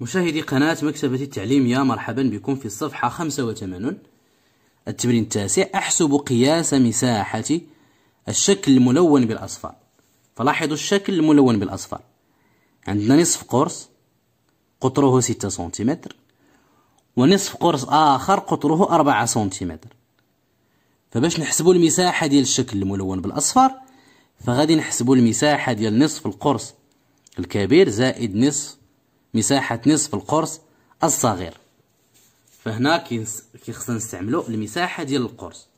مشاهدي قناة مكتبة التعليم يا مرحبا بكم في الصفحة 85 التمرين التاسع أحسب قياس مساحة الشكل الملون بالأصفار فلاحظوا الشكل الملون بالأصفار عندنا نصف قرص قطره 6 سنتيمتر ونصف قرص آخر قطره 4 سنتيمتر فباش نحسبوا المساحة ديال الشكل الملون بالأصفر فغادي نحسبوا المساحة ديال نصف القرص الكبير زائد نصف مساحة نصف القرص الصغير فهنا كيخصنا نستعملو المساحة ديال القرص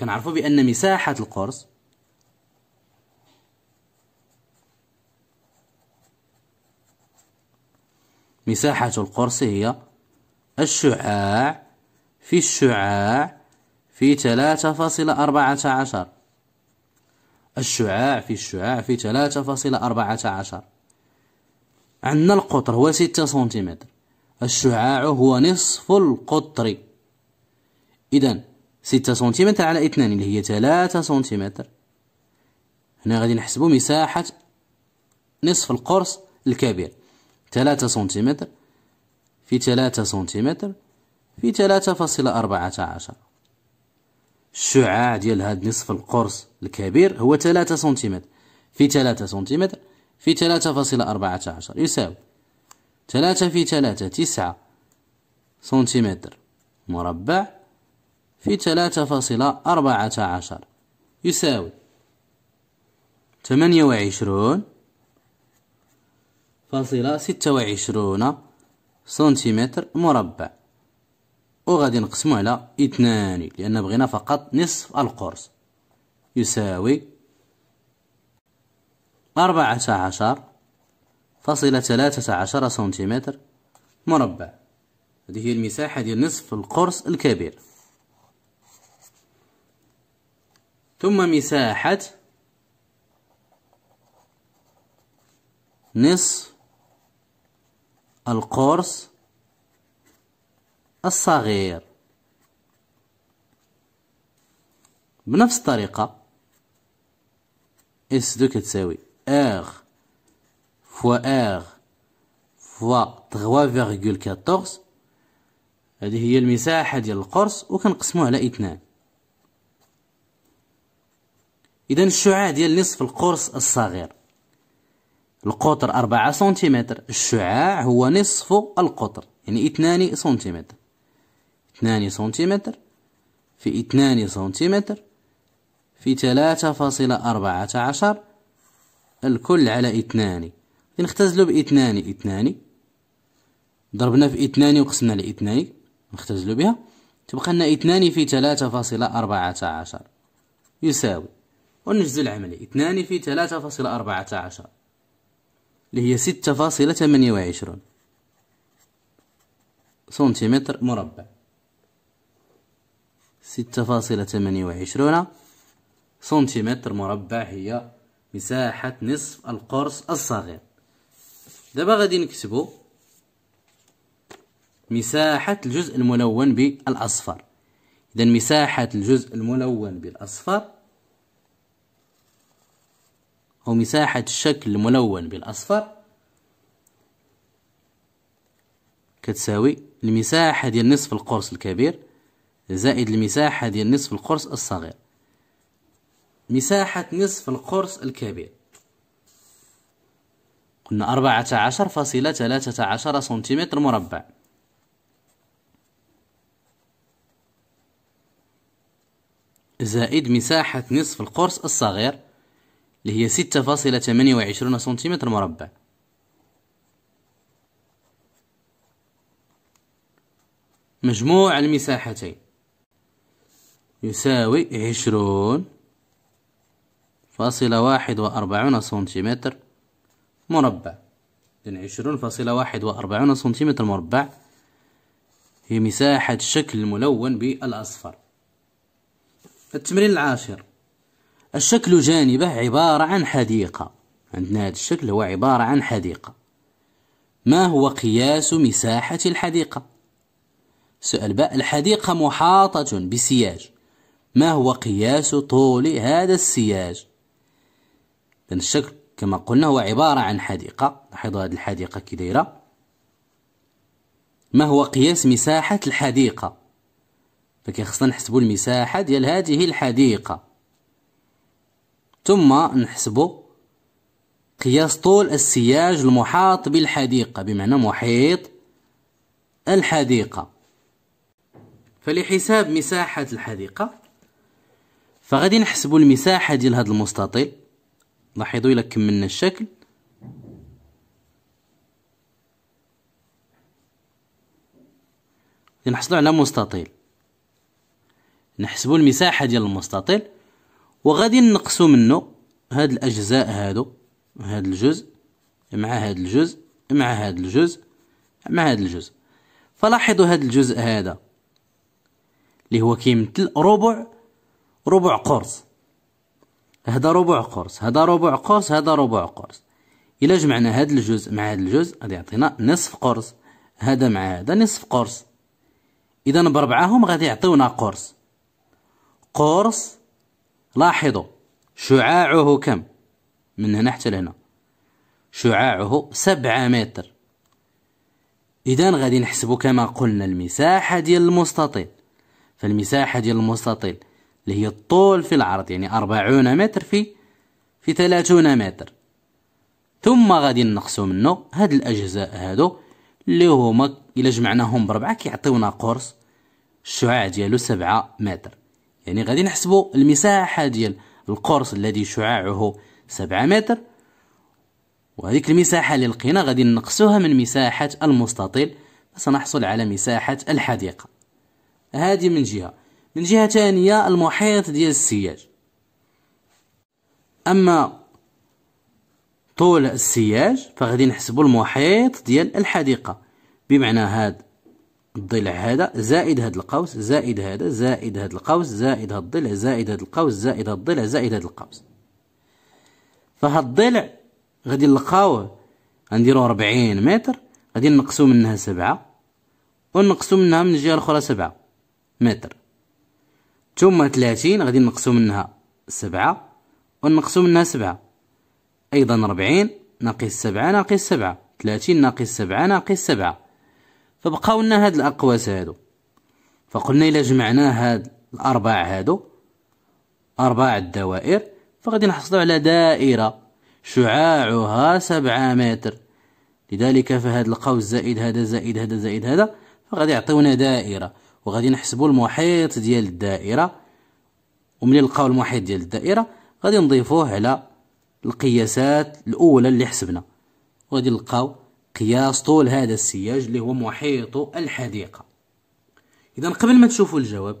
كنعرفو بأن مساحة القرص مساحة القرص هي الشعاع في الشعاع في ثلاثة فاصلة أربعة عشر الشعاع في الشعاع في ثلاثة فاصلة أربعة عشر عندنا القطر هو ستة سنتيمتر الشعاع هو نصف القطر إذا ستة سنتيمتر على اثنان اللي هي ثلاثة سنتيمتر هنا غادي نحسبو مساحة نصف القرص الكبير ثلاثة سنتيمتر في ثلاثة سنتيمتر في ثلاثة فاصلة أربعة عشر الشعاع ديال هاد نصف القرص الكبير هو ثلاثة سنتيمتر في ثلاثة سنتيمتر في 3.14 يساوي 3 في 3 9 سنتيمتر مربع في 3.14 يساوي 28 فاصلة ستة وعشرون سنتيمتر مربع وغادي نقسمو على اثنان لأن بغينا فقط نصف القرص يساوي أربعة عشر فاصلة ثلاثة عشر سنتيمتر مربع هذه هي المساحة ديال نصف القرص الكبير ثم مساحة نصف القرص الصغير بنفس الطريقة اس دو كتساوي R fois R fois 3,14 هذه هي المساحة ديال القرص وكنقسموه على اثنان إذا الشعاع ديال نصف القرص الصغير القطر أربعة سنتيمتر الشعاع هو نصف القطر يعني اثنان سنتيمتر اثنان سنتيمتر في اثنان سنتيمتر في ثلاثة فاصلة أربعة عشر الكل على اثنان نختزلو باثنان اثنان ضربنا في اثنان وقسمنا لاثنان نختزلو بها تبقى لنا اثنان في ثلاثة فاصلة أربعة عشر يساوي ونجزو العملية اثنان في ثلاثة فاصلة أربعة عشر اللي هي ستة فاصلة ثمانية وعشرون سنتيمتر مربع ستة فاصلة ثمانية وعشرون سنتيمتر مربع هي مساحة نصف القرص الصغير دابا غادي نكتبو مساحة الجزء الملون بالأصفر إذا مساحة الجزء الملون بالأصفر أو مساحة الشكل الملون بالأصفر كتساوي المساحة ديال نصف القرص الكبير زائد المساحة ديال نصف القرص الصغير مساحة نصف القرص الكبير قلنا أربعة عشر فاصلة ثلاثة عشر سنتيمتر مربع زائد مساحة نصف القرص الصغير اللي هي ستة فاصلة ثمانية وعشرون سنتيمتر مربع مجموع المساحتين يساوي عشرون فاصلة واحد وأربعون سنتيمتر مربع إذن عشرون فاصلة واحد وأربعون سنتيمتر مربع هي مساحة الشكل الملون بالأصفر التمرين العاشر الشكل جانبه عبارة عن حديقة عندنا هذا الشكل هو عبارة عن حديقة ما هو قياس مساحة الحديقة؟ سؤال باء الحديقة محاطة بسياج ما هو قياس طول هذا السياج؟ لأن الشكل كما قلنا هو عبارة عن حديقة لاحظوا هذه الحديقة كديرة ما هو قياس مساحة الحديقة فكيخصنا نحسبوا المساحة ديال هذه الحديقة ثم نحسبوا قياس طول السياج المحاط بالحديقة بمعنى محيط الحديقة فلحساب مساحة الحديقة فغادي نحسبوا المساحة ديال هذا المستطيل لاحظوا إلا كملنا الشكل نحصلوا على مستطيل نحسبوا المساحة ديال المستطيل وغادي نقسو منه هاد الأجزاء هادو هاد الجزء مع هاد الجزء مع هاد الجزء مع هاد الجزء فلاحظوا هاد الجزء هذا اللي هو كيمثل ربع ربع قرص هذا ربع قرص هذا ربع قرص هذا ربع قرص إلا جمعنا هذا الجزء مع هذا الجزء غادي يعطينا نصف قرص هذا مع هذا نصف قرص إذا بربعهم غادي يعطيونا قرص قرص لاحظوا شعاعه كم من هنا حتى لهنا شعاعه سبعة متر إذا غادي نحسبو كما قلنا المساحة ديال المستطيل فالمساحة ديال المستطيل اللي هي الطول في العرض يعني أربعون متر في في ثلاثون متر ثم غادي نقصو منه هاد الأجزاء هادو اللي هما إلا جمعناهم بربعة كيعطيونا قرص الشعاع ديالو سبعة متر يعني غادي نحسبو المساحة ديال القرص الذي شعاعه سبعة متر وهذيك المساحة اللي لقينا غادي نقصوها من مساحة المستطيل سنحصل على مساحة الحديقة هذه من جهة من جهة ثانية المحيط ديال السياج أما طول السياج فغادي نحسبوا المحيط ديال الحديقة بمعنى هاد الضلع هذا زائد هاد القوس زائد هذا زائد هاد القوس زائد هاد الضلع زائد هاد القوس زائد هاد الضلع زائد هاد القوس فهاد الضلع غادي نلقاوه غنديروه 40 متر غادي نقصو منها سبعة ونقصو منها من الجهة الأخرى سبعة متر ثم ثلاثين غادي نقصو منها سبعة ونقصو منها سبعة أيضا ربعين ناقص سبعة ناقص سبعة ثلاثين ناقص سبعة ناقص سبعة فبقاو لنا هاد الأقواس هادو فقلنا إلا جمعنا هاد الأربع هادو أرباع الدوائر فغادي نحصلو على دائرة شعاعها سبعة متر لذلك فهاد القوس زائد هذا زائد هذا زائد هذا فغادي يعطيونا دائرة وغادي نحسبوا المحيط ديال الدائره وملي نلقاو المحيط ديال الدائره غادي نضيفوه على القياسات الاولى اللي حسبنا وغادي نلقاو قياس طول هذا السياج اللي هو محيط الحديقه اذا قبل ما تشوفوا الجواب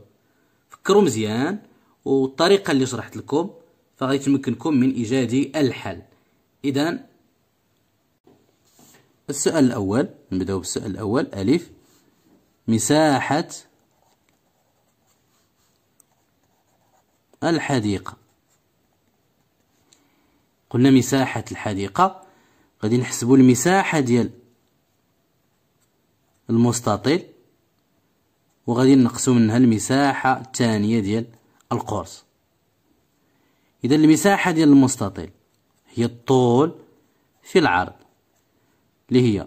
فكروا مزيان والطريقه اللي شرحت لكم فغادي تمكنكم من ايجاد الحل اذا السؤال الاول نبداو بالسؤال الاول الف مساحه الحديقة قلنا مساحة الحديقة غادي نحسبوا المساحة ديال المستطيل وغادي نقسم منها المساحة الثانية ديال القرص إذا المساحة ديال المستطيل هي الطول في العرض اللي هي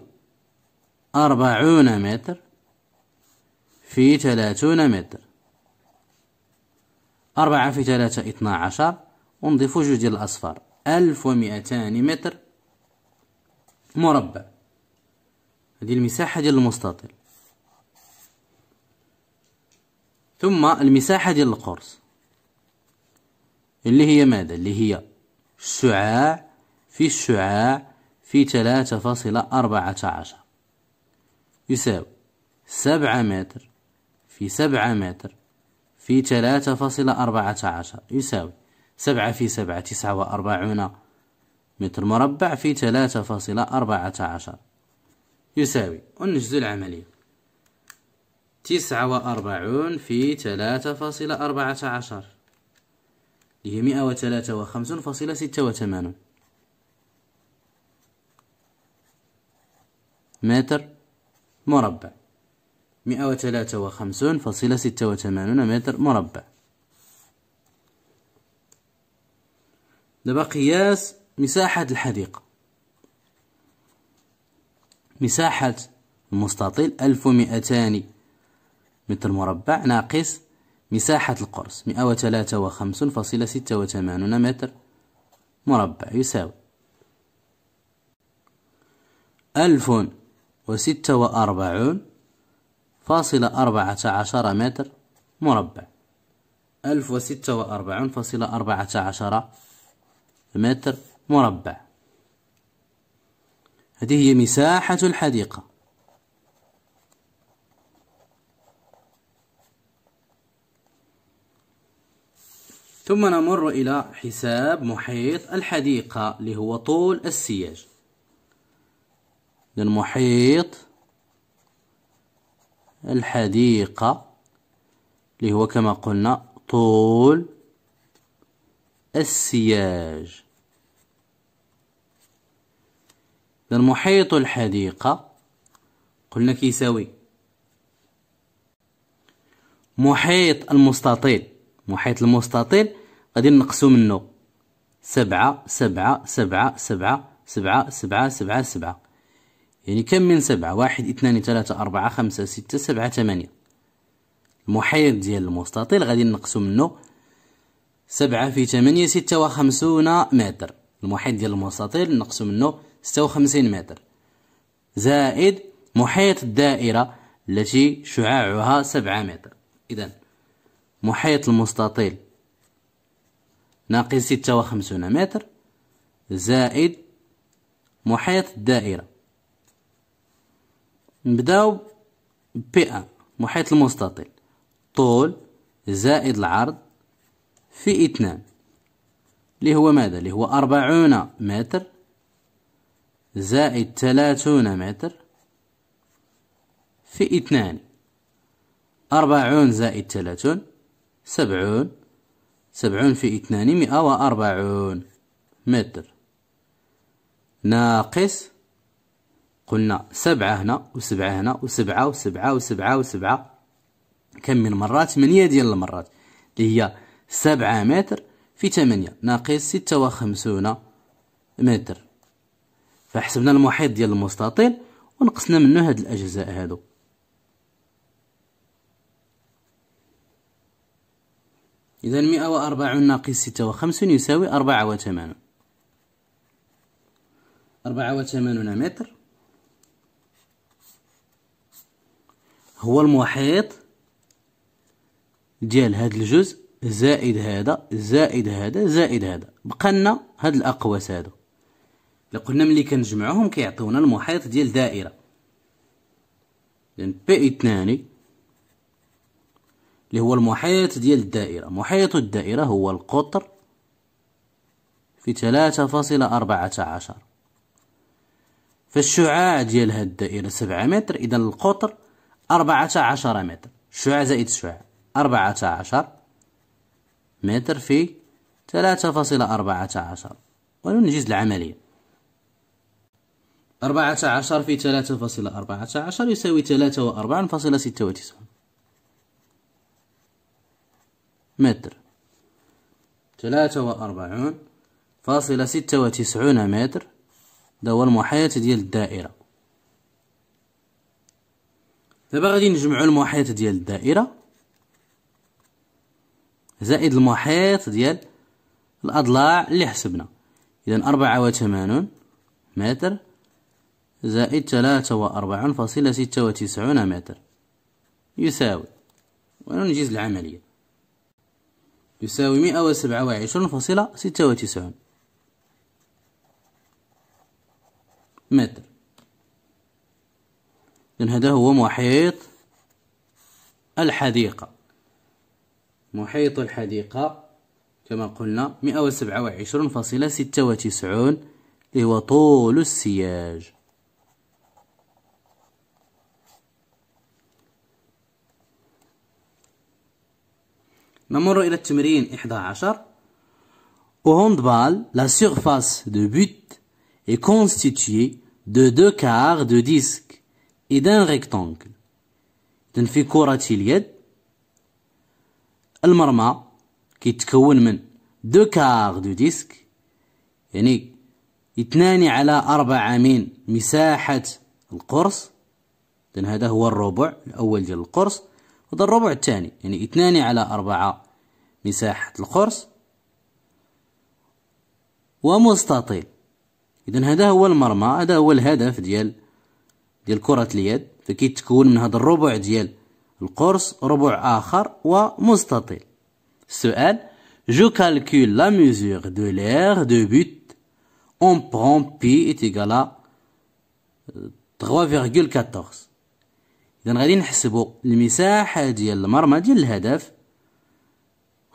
أربعون متر في ثلاثون متر أربعة في ثلاثة اثنا عشر ونضيف جوج ديال الأصفار ألف ومئتان متر مربع هذه المساحة ديال المستطيل ثم المساحة ديال القرص اللي هي ماذا اللي هي الشعاع في الشعاع في ثلاثة فاصلة أربعة عشر يساوي سبعة متر في سبعة متر في ثلاثة فاصلة أربعة عشر يساوي سبعة في سبعة تسعة وأربعون متر مربع في ثلاثة فاصلة أربعة عشر يساوي ونجزو العملية تسعة وأربعون في ثلاثة فاصلة أربعة عشر هي مئة وثلاثة وخمسون فاصلة ستة وثمانون متر مربع مئة وثلاثة وخمسون فاصلة ستة وثمانون متر مربع دابا قياس مساحة الحديقة مساحة المستطيل ألف ومئتان متر مربع ناقص مساحة القرص مئة وثلاثة وخمسون فاصلة ستة وثمانون متر مربع يساوي ألف وستة وأربعون فاصلة أربعة عشر متر مربع ألف وستة وأربعون فاصلة أربعة عشر متر مربع هذه هي مساحة الحديقة ثم نمر إلى حساب محيط الحديقة اللي هو طول السياج المحيط الحديقة اللي هو كما قلنا طول السياج إذا محيط الحديقة قلنا كيساوي محيط المستطيل محيط المستطيل غادي نقسو منه سبعة سبعة سبعة سبعة سبعة سبعة سبعة سبعة, سبعة. يعني كم من سبعة واحد اثنان ثلاثة أربعة خمسة ستة سبعة ثمانية المحيط ديال المستطيل غادي نقسم منه سبعة في ثمانية ستة وخمسون متر المحيط ديال المستطيل نقسم منه ستة وخمسين متر زائد محيط الدائرة التي شعاعها سبعة متر إذا محيط المستطيل ناقص ستة وخمسون متر زائد محيط الدائرة نبداو ببيئة محيط المستطيل طول زائد العرض في اثنان اللي هو ماذا اللي هو أربعون متر زائد ثلاثون متر في اثنان أربعون زائد ثلاثون سبعون سبعون في اثنان مئة وأربعون متر ناقص قلنا سبعة هنا وسبعة هنا وسبعة وسبعة وسبعة وسبعة كم من مرات ثمانية ديال المرات اللي هي سبعة متر في ثمانية ناقص ستة وخمسون متر فحسبنا المحيط ديال المستطيل ونقصنا منه هاد الأجزاء هادو إذا مئة وأربعون ناقص ستة وخمسون يساوي أربعة وثمانون أربعة وثمانون متر هو المحيط ديال هاد الجزء زائد هذا زائد هذا زائد هذا بقى لنا هاد الاقواس هادو الا قلنا ملي كنجمعوهم كيعطيونا المحيط ديال دائره اذا بي اثنان اللي هو المحيط ديال الدائره محيط الدائره هو القطر في ثلاثة فاصلة أربعة عشر فالشعاع ديال هاد الدائرة سبعة متر إذا القطر أربعة عشر متر شعاع زائد شعاع أربعة عشر متر في ثلاثة فاصلة أربعة عشر وننجز العملية أربعة عشر في ثلاثة فاصلة أربعة عشر يساوي ثلاثة وأربعون فاصلة ستة وتسعون متر ثلاثة وأربعون فاصلة ستة وتسعون متر ده هو المحيط ديال الدائرة دابا غادي نجمعوا المحيط ديال الدائره زائد المحيط ديال الاضلاع اللي حسبنا اذا أربعة وثمانون متر زائد ثلاثة وأربعون فاصلة ستة وتسعون متر يساوي وننجز العملية يساوي مئة وسبعة وعشرون فاصلة ستة وتسعون متر إذن هذا هو محيط الحديقة محيط الحديقة كما قلنا 127.96 اللي هو طول السياج نمر إلى التمرين 11 Au handball, la surface de but est constituée de deux quarts de disque إذا ريكتونكل إذن في كرة اليد المرمى كيتكون من دو كار دو ديسك يعني اثنان على أربعة من مساحة القرص إذن هذا هو الربع الأول ديال القرص وهذا الربع الثاني يعني اثنان على أربعة مساحة القرص ومستطيل إذن هذا هو المرمى هذا هو الهدف ديال ديال كرة اليد فكيتكون من هذا الربع ديال القرص ربع آخر ومستطيل السؤال جو كالكول لا ميزور دو لير دو بوت اون prend بي est égal 3,14 إذا euh, غادي نحسبوا المساحة ديال المرمى ديال الهدف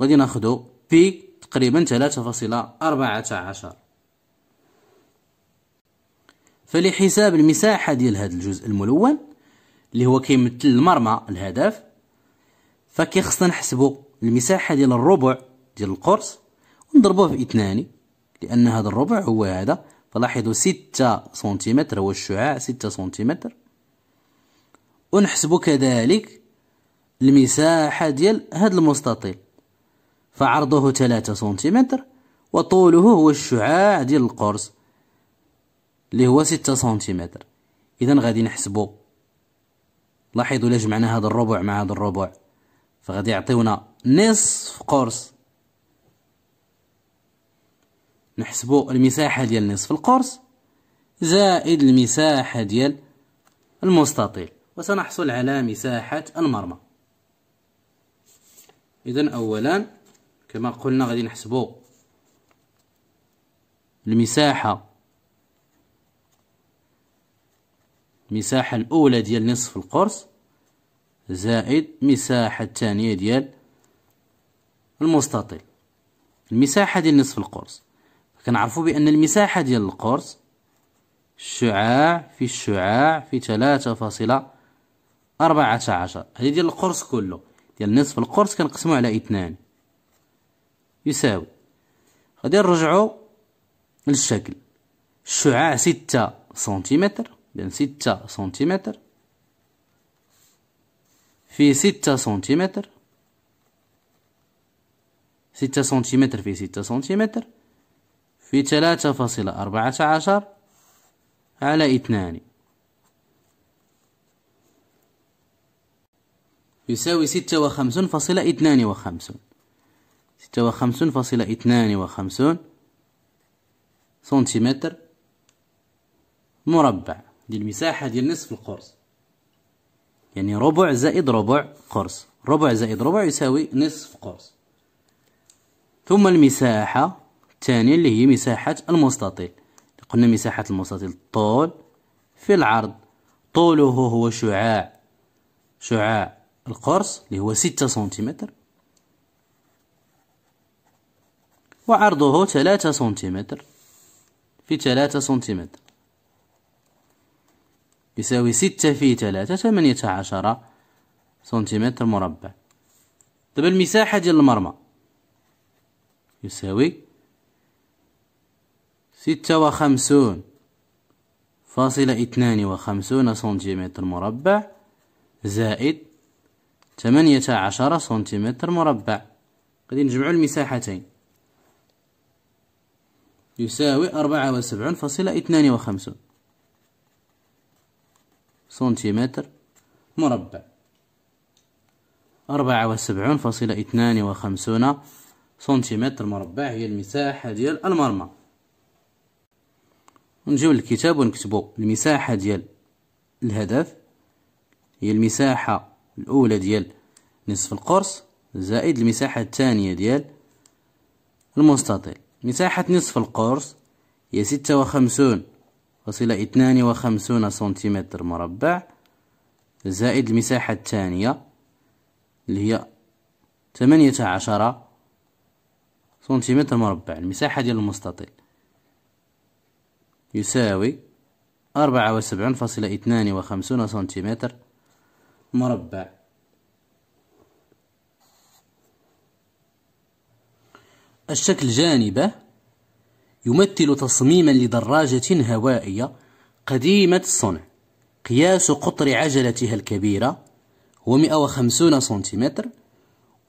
غادي ناخدو بي تقريبا 3.14 فلحساب المساحة ديال هذا الجزء الملون اللي هو كيمثل المرمى الهدف فكيخصنا نحسبو المساحة ديال الربع ديال القرص ونضربوه في اثنان لأن هذا الربع هو هذا فلاحظوا ستة سنتيمتر هو الشعاع ستة سنتيمتر ونحسبو كذلك المساحة ديال هذا المستطيل فعرضه ثلاثة سنتيمتر وطوله هو الشعاع ديال القرص اللي هو ستة سنتيمتر إذا غادي نحسبو لاحظوا لجمعنا جمعنا هذا الربع مع هذا الربع فغادي يعطيونا نصف قرص نحسبو المساحة ديال نصف القرص زائد المساحة ديال المستطيل وسنحصل على مساحة المرمى إذا أولا كما قلنا غادي نحسبو المساحة المساحة الأولى ديال نصف القرص زائد مساحة الثانية ديال المستطيل المساحة ديال نصف القرص كنعرفوا بأن المساحة ديال القرص الشعاع في الشعاع في تلاتة فاصلة أربعة عشر هذه ديال القرص كله ديال نصف القرص كنقسمو على اثنان يساوي غادي نرجعو للشكل الشعاع ستة سنتيمتر إذن ستة سنتيمتر في ستة سنتيمتر ستة سنتيمتر في ستة سنتيمتر في ثلاثة فاصلة أربعة عشر على اثنان يساوي ستة وخمسون فاصلة اثنان وخمسون ستة وخمسون فاصلة اثنان وخمسون سنتيمتر مربع دي المساحة ديال نصف القرص يعني ربع زائد ربع قرص ربع زائد ربع يساوي نصف قرص ثم المساحة الثانية اللي هي مساحة المستطيل قلنا مساحة المستطيل الطول في العرض طوله هو شعاع شعاع القرص اللي هو ستة سنتيمتر وعرضه ثلاثة سنتيمتر في ثلاثة سنتيمتر يساوي ستة في ثلاثة ثمانية عشر سنتيمتر مربع دابا طيب المساحة ديال المرمى يساوي ستة وخمسون فاصلة اثنان وخمسون سنتيمتر مربع زائد ثمانية عشر سنتيمتر مربع غادي نجمعو المساحتين يساوي أربعة وسبعون فاصلة اثنان وخمسون سنتيمتر مربع أربعة وسبعون فاصلة اثنان وخمسون سنتيمتر مربع هي المساحة ديال المرمى ونجيو للكتاب ونكتبو المساحة ديال الهدف هي المساحة الأولى ديال نصف القرص زائد المساحة الثانية ديال المستطيل مساحة نصف القرص هي ستة وخمسون فاصلة اثنان وخمسون سنتيمتر مربع زائد المساحة الثانية اللي هي ثمانية عشر سنتيمتر مربع المساحة ديال المستطيل يساوي أربعة وسبعون فاصلة اثنان وخمسون سنتيمتر مربع الشكل جانبه يمثل تصميما لدراجة هوائية قديمة الصنع قياس قطر عجلتها الكبيرة هو 150 سنتيمتر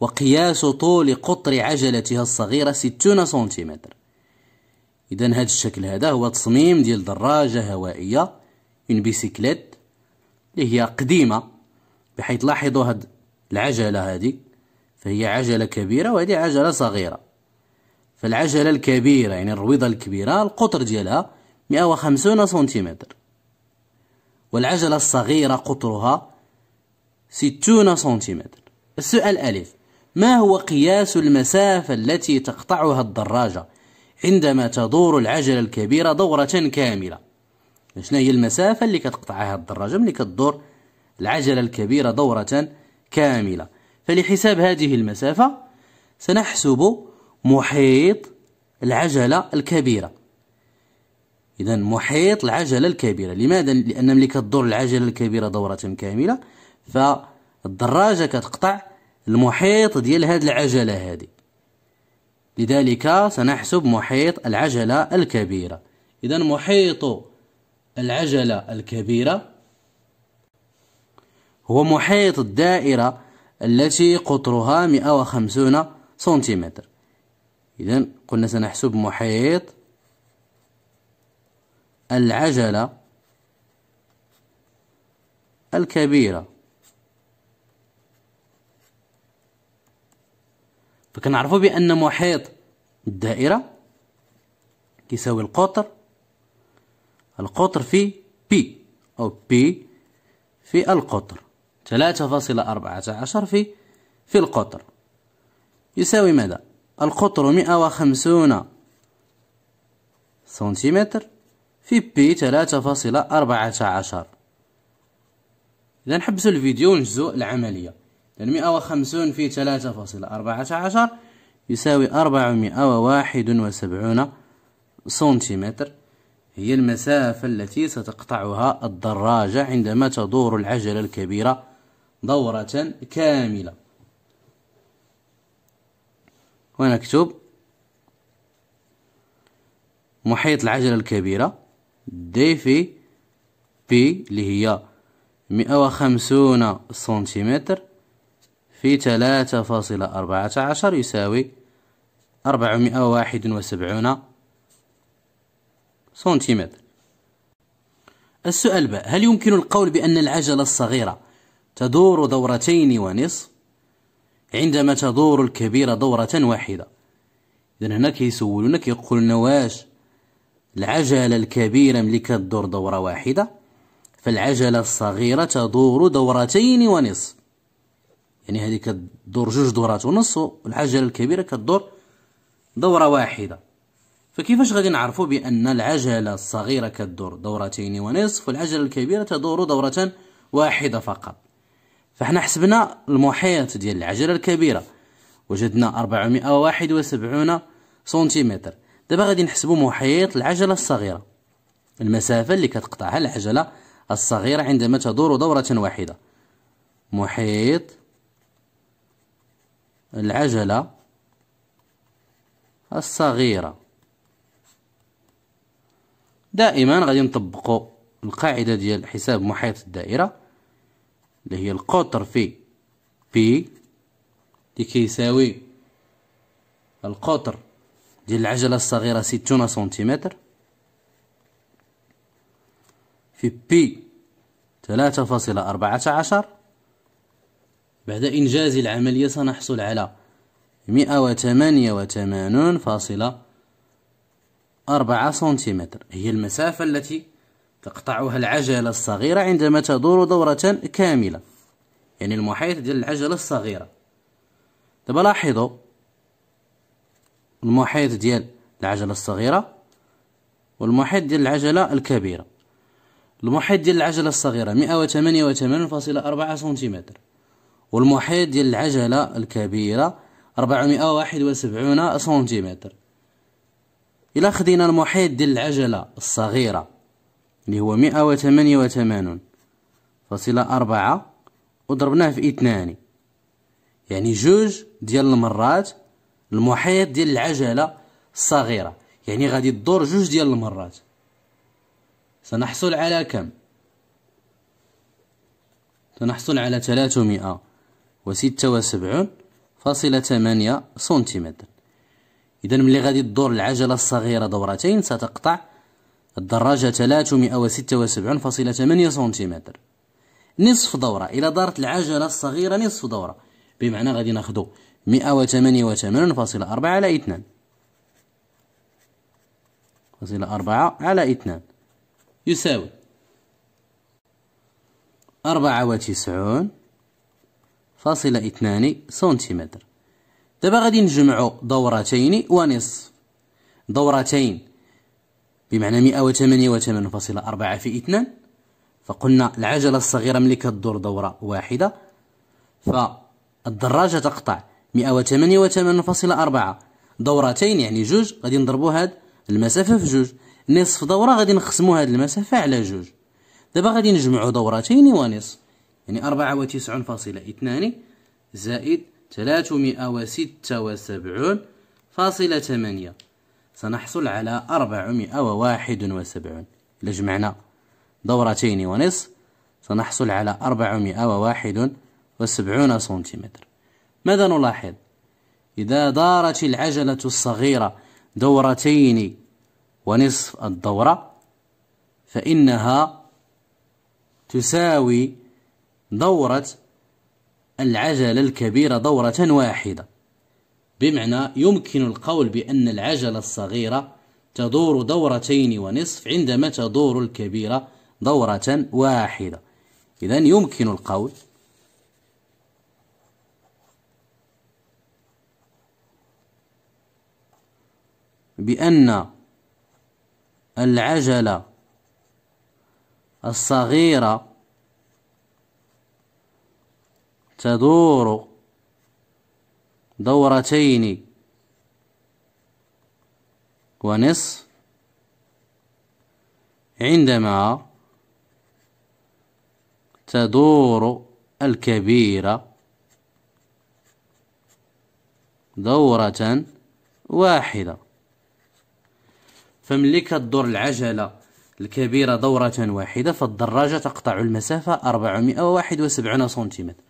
وقياس طول قطر عجلتها الصغيرة 60 سنتيمتر إذا هذا الشكل هذا هو تصميم ديال دراجة هوائية اون بيسيكليت اللي هي قديمة بحيث لاحظوا هاد العجلة هذه فهي عجلة كبيرة وهذه عجلة صغيرة فالعجلة الكبيرة يعني الرويضة الكبيرة القطر ديالها 150 سنتيمتر والعجلة الصغيرة قطرها 60 سنتيمتر السؤال ألف ما هو قياس المسافة التي تقطعها الدراجة عندما تدور العجلة الكبيرة دورة كاملة شنو هي المسافة اللي كتقطعها الدراجة ملي كتدور العجلة الكبيرة دورة كاملة فلحساب هذه المسافة سنحسب محيط العجلة الكبيرة إذا محيط العجلة الكبيرة لماذا؟ لأن ملي كدور العجلة الكبيرة دورة كاملة فالدراجة كتقطع المحيط ديال هاد العجلة هادي لذلك سنحسب محيط العجلة الكبيرة إذا محيط العجلة الكبيرة هو محيط الدائرة التي قطرها 150 سنتيمتر إذا قلنا سنحسب محيط العجلة الكبيرة فكنعرفوا بأن محيط الدائرة كيساوي القطر القطر في بي أو بي في القطر فاصلة عشر في في القطر يساوي ماذا؟ القطر مئة وخمسون سنتيمتر في بي ثلاثة فاصلة أربعة عشر إذا نحبسوا الفيديو ونجزوا العملية لأن مئة وخمسون في ثلاثة فاصلة أربعة عشر يساوي أربعمائة وواحد وسبعون سنتيمتر هي المسافة التي ستقطعها الدراجة عندما تدور العجلة الكبيرة دورة كاملة ونكتب محيط العجلة الكبيرة دي في بي اللي هي مئة وخمسون سنتيمتر في ثلاثة فاصلة أربعة عشر يساوي أربعمائة واحد وسبعون سنتيمتر السؤال ب هل يمكن القول بأن العجلة الصغيرة تدور دورتين ونصف عندما تدور الكبيرة دورة واحدة إذن هنا كيسولونك يقولون واش العجلة الكبيرة ملي كدور دورة واحدة فالعجلة الصغيرة تدور دورتين ونصف يعني هذه كدور جوج دورات ونص والعجلة الكبيرة كدور دورة واحدة فكيفاش غادي نعرفوا بأن العجلة الصغيرة كدور دورتين ونصف والعجلة الكبيرة تدور دورة واحدة فقط فاحنا حسبنا المحيط ديال العجله الكبيره وجدنا 471 سنتيمتر دابا غادي نحسبوا محيط العجله الصغيره المسافه اللي كتقطعها العجله الصغيره عندما تدور دوره واحده محيط العجله الصغيره دائما غادي نطبقوا القاعده ديال حساب محيط الدائره اللي هي القطر في بي اللي كيساوي القطر ديال العجلة الصغيرة ستون سنتيمتر في بي ثلاثة فاصلة أربعة عشر بعد إنجاز العملية سنحصل على مئة وثمانية وثمانون فاصلة أربعة سنتيمتر هي المسافة التي تقطعها العجلة الصغيرة عندما تدور دورة كاملة يعني المحيط ديال العجلة الصغيرة دابا لاحظوا المحيط ديال العجلة الصغيرة والمحيط ديال العجلة الكبيرة المحيط ديال العجلة الصغيرة مئة فاصلة أربعة سنتيمتر والمحيط ديال العجلة الكبيرة وسبعون سنتيمتر إلا خدينا المحيط ديال العجلة الصغيرة اللي هو مئة وثمانية وثمانون فاصلة أربعة وضربناه في اثنان يعني جوج ديال المرات المحيط ديال العجلة الصغيرة يعني غادي تدور جوج ديال المرات سنحصل على كم سنحصل على ثلاثمائة وستة وسبعون فاصلة ثمانية سنتيمتر إذا ملي غادي تدور العجلة الصغيرة دورتين ستقطع الدراجة 376.8 سنتيمتر نصف دورة إلى دارت العجلة الصغيرة نصف دورة بمعنى غادي ناخدو 188.4 على 2 فاصلة 4 على 2 يساوي 94 فاصلة 2 سنتيمتر دابا غادي نجمعو دورتين ونصف دورتين بمعنى 188.4 في 2 فقلنا العجلة الصغيرة ملي كدور دورة واحدة فالدراجة تقطع 188.4 دورتين يعني جوج غادي نضربوا هاد المسافة في جوج نصف دورة غادي نقسموا هاد المسافة على جوج دابا غادي نجمعوا دورتين ونصف يعني 94.2 زائد 376.8 سنحصل على 471 إذا جمعنا دورتين ونصف سنحصل على 471 سنتيمتر ماذا نلاحظ؟ إذا دارت العجلة الصغيرة دورتين ونصف الدورة فإنها تساوي دورة العجلة الكبيرة دورة واحدة بمعنى يمكن القول بأن العجلة الصغيرة تدور دورتين ونصف عندما تدور الكبيرة دورة واحدة إذا يمكن القول بأن العجلة الصغيرة تدور دورتين ونصف عندما تدور الكبيرة دورة واحدة فملي كدور العجلة الكبيرة دورة واحدة فالدراجة تقطع المسافة 471 سنتيمتر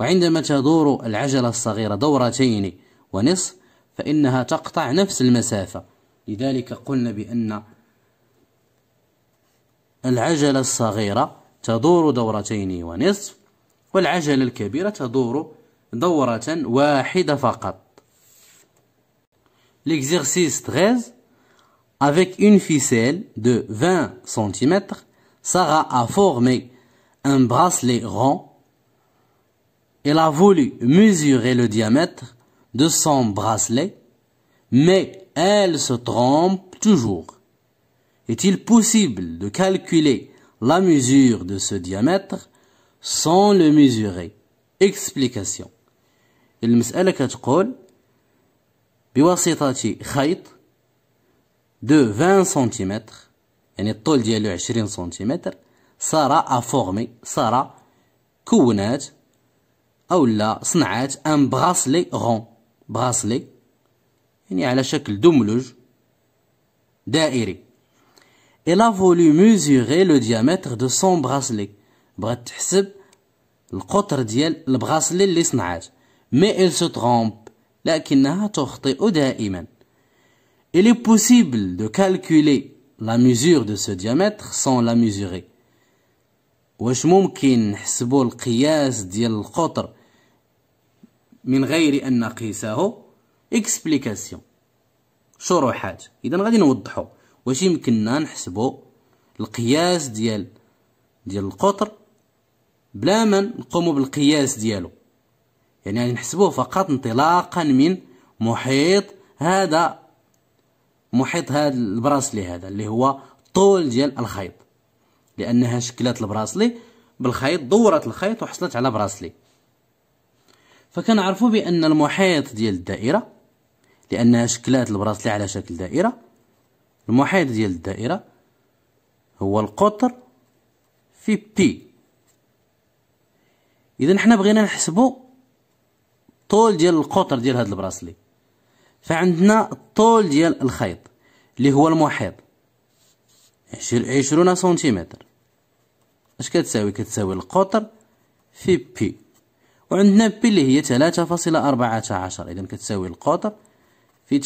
وعندما تدور العجلة الصغيرة دورتين ونصف فإنها تقطع نفس المسافة لذلك قلنا بأن العجلة الصغيرة تدور دورتين ونصف والعجلة الكبيرة تدور دورة واحدة فقط L'exercice 13 Avec une ficelle de 20 cm, Sarah a formé un bracelet rond Elle a voulu mesurer le diamètre de son bracelet, mais elle se trompe toujours. Est-il possible de calculer la mesure de ce diamètre sans le mesurer Explication. المسألة كتقول بواسطة خيط de 20 cm يعني الطول ديالو 20 سنتيمتر a افورمي sera كونات un bracelet rond براسلي a voulu mesurer le diamètre de son bracelet. بغات تحسب القطر ديال البراسلي اللي il se trompe لكنها دائما. Il est possible de calculer la mesure de ce diamètre sans la mesurer. من غير أن نقيسه إكسبليكاسيون شروحات إذا غادي نوضحو واش يمكننا نحسبو القياس ديال ديال القطر بلا ما نقومو بالقياس ديالو يعني غادي نحسبوه فقط انطلاقا من محيط هذا محيط هذا البراسلي هذا اللي هو طول ديال الخيط لانها شكلات البراسلي بالخيط دورت الخيط وحصلت على براسلي فكنعرفوا بان المحيط ديال الدائره لانها شكلات البراسلي على شكل دائره المحيط ديال الدائره هو القطر في بي اذا حنا بغينا نحسبوا الطول ديال القطر ديال هذا البراسلي فعندنا الطول ديال الخيط اللي هو المحيط عشرون سنتيمتر اش كتساوي كتساوي القطر في بي وعندنا بي اللي هي 3.14 إذا كتساوي القطر في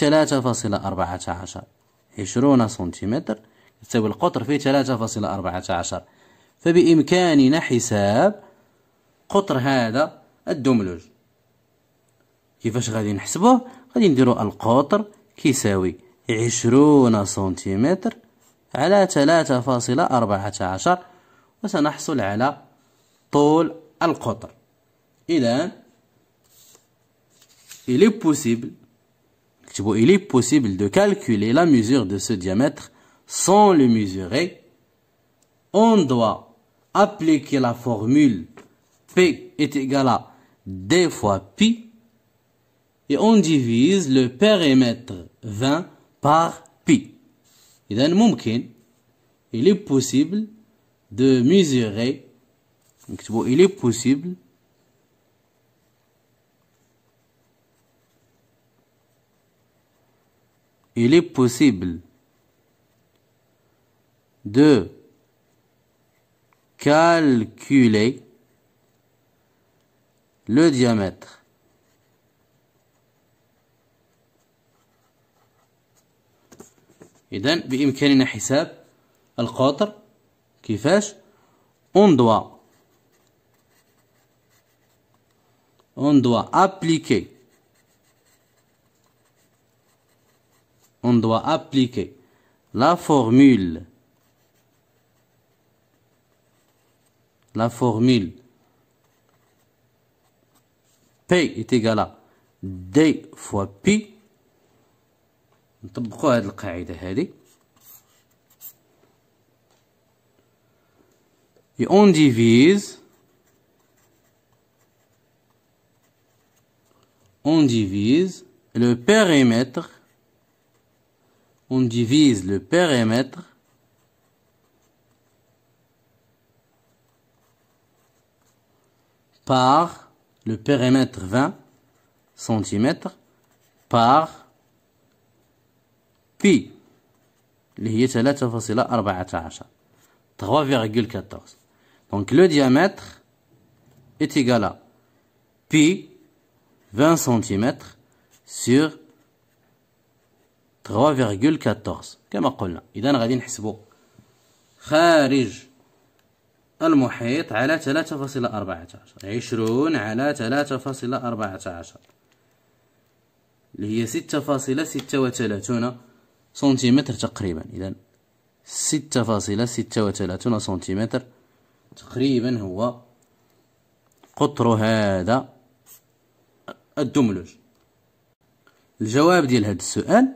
3.14 20 سنتيمتر تساوي القطر في 3.14 فبإمكاننا حساب قطر هذا الدملج كيفاش غادي نحسبوه غادي نديرو القطر كيساوي 20 سنتيمتر على 3.14 وسنحصل على طول القطر il est possible il est possible de calculer la mesure de ce diamètre sans le mesurer. On doit appliquer la formule P est égal à D fois pi et on divise le périmètre 20 par pi. Il est possible de mesurer il est possible il est possible de calculer le diamètre. إذن بإمكاننا حساب calculer le diamètre. doit on doit appliquer on doit appliquer la formule la formule P est égal à D fois pi et on divise on divise le périmètre on divise le périmètre par le périmètre 20 cm par pi اللي 3,14 3,14 donc le diamètre est égal à pi 20 cm sur 3.14 كما قلنا إذا غادي نحسبوا خارج المحيط على 3.14 20 على 3.14 اللي هي 6.36 سنتيمتر تقريبا إذا 6.36 سنتيمتر تقريبا هو قطر هذا الدملج الجواب ديال هذا السؤال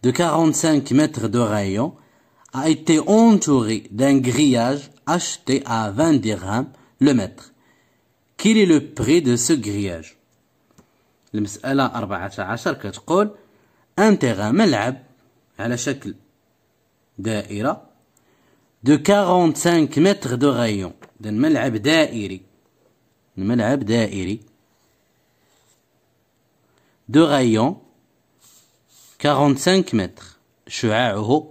de 45 mètres de rayon a été entouré d'un grillage acheté à 20 dirhams le mètre. Quel est le prix de ce grillage المسألة 14 كتقول ان تيغان ملعب على شكل دائرة دو 45 متر دو غايون ده ملعب دائري الملعب دائري دو غايون 45 متر شعاعه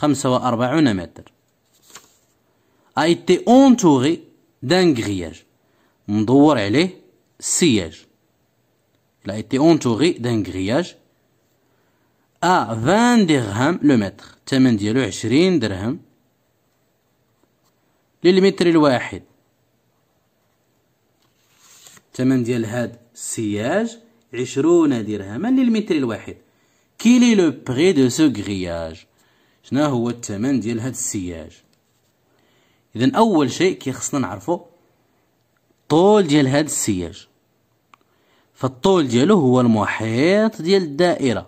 45 متر a été entouré d'un grillage مدور عليه السياج il a été entouré d'un grillage à 20 درهم لو متر الثمن ديالو 20 درهم للمتر الواحد الثمن ديال هذا السياج عشرون درهما للمتر الواحد كيلي لو بغي دو سو غرياج شنا هو الثمن ديال هاد السياج اذا اول شيء كيخصنا نعرفو الطول ديال هاد السياج فالطول ديالو هو المحيط ديال الدائره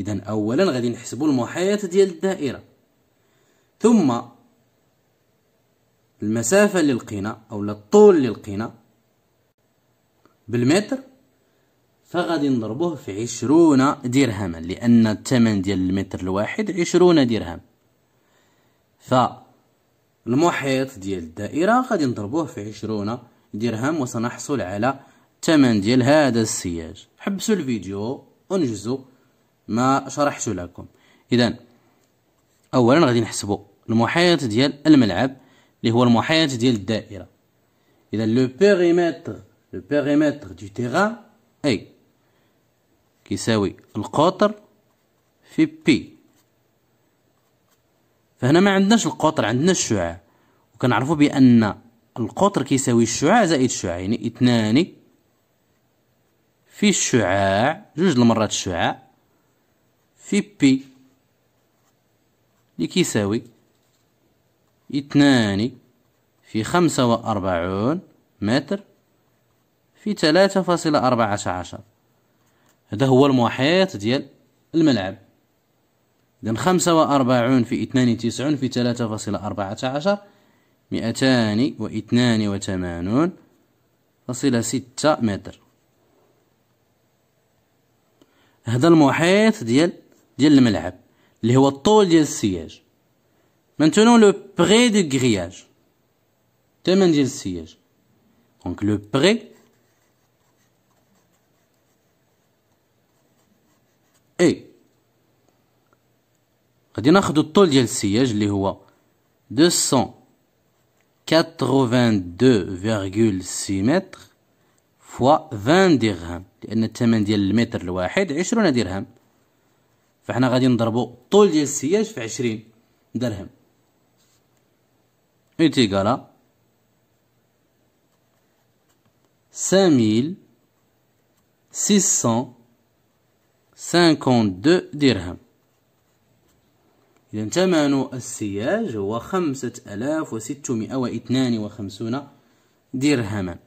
اذا اولا غادي نحسبوا المحيط ديال الدائره ثم المسافه اللي لقينا او الطول اللي لقينا بالمتر فغادي نضربوه في عشرون درهما لأن الثمن ديال المتر الواحد عشرون درهم فالمحيط ديال الدائرة غادي نضربوه في عشرون درهم وسنحصل على الثمن ديال هذا السياج حبسوا الفيديو انجزوا ما شرحت لكم إذا أولا غادي نحسبوا المحيط ديال الملعب اللي هو المحيط ديال الدائرة إذا لو بيريمتر لو بيريمتر دو تيغان اي يساوي القاطر في بي فهنا ما عندناش القطر عندنا الشعاع وكنعرفوا بان القطر كيساوي الشعاع زائد الشعاع يعني اثنان في الشعاع جوج المرات الشعاع في بي اللي كيساوي اثنان في خمسة وأربعون متر في ثلاثة فاصلة أربعة عشر هذا هو المحيط ديال الملعب إذن وأربعون في اثنان تسعون في فاصلة مئتان واثنان وثمانون فاصلة ستة متر هذا المحيط ديال ديال الملعب اللي هو الطول ديال السياج مانتونو لو بري دو غرياج تمن ديال السياج دونك لو بري اي غادي ناخذ الطول ديال السياج اللي هو 282.6 متر فوا 20 درهم لان الثمن ديال المتر الواحد 20 درهم فاحنا غادي نضربوا الطول ديال السياج في 20 درهم ايتيغالا 5600 52 درهم إذا ثمن السياج هو 5652 درهما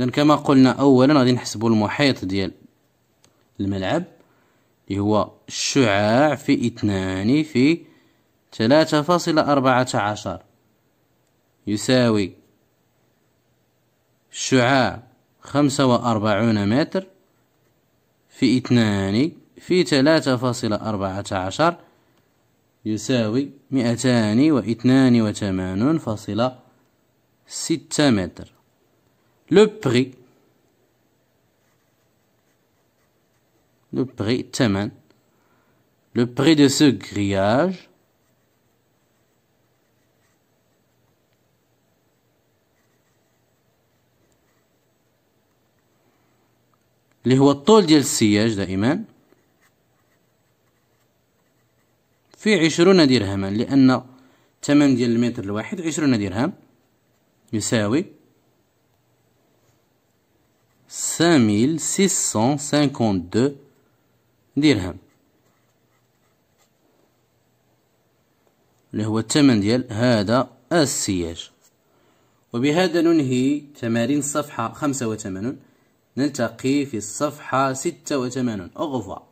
إذا كما قلنا أولا غادي نحسبوا المحيط ديال الملعب اللي هو الشعاع في اثنان في ثلاثة فاصلة أربعة عشر يساوي الشعاع خمسة وأربعون متر في اثنان في ثلاثة فاصلة أربعة عشر يساوي مئتان واثنان وثمانون فاصلة ستة متر لو بري لو بري الثمن لو بري دو سو غرياج اللي هو الطول ديال السياج دائما في عشرون درهما لأن الثمن ديال المتر الواحد عشرون درهم يساوي ساميل سيسون سانكون دو درهم اللي هو الثمن ديال هذا السياج وبهذا ننهي تمارين الصفحة خمسة وثمانون نلتقي في الصفحة 86 أغفى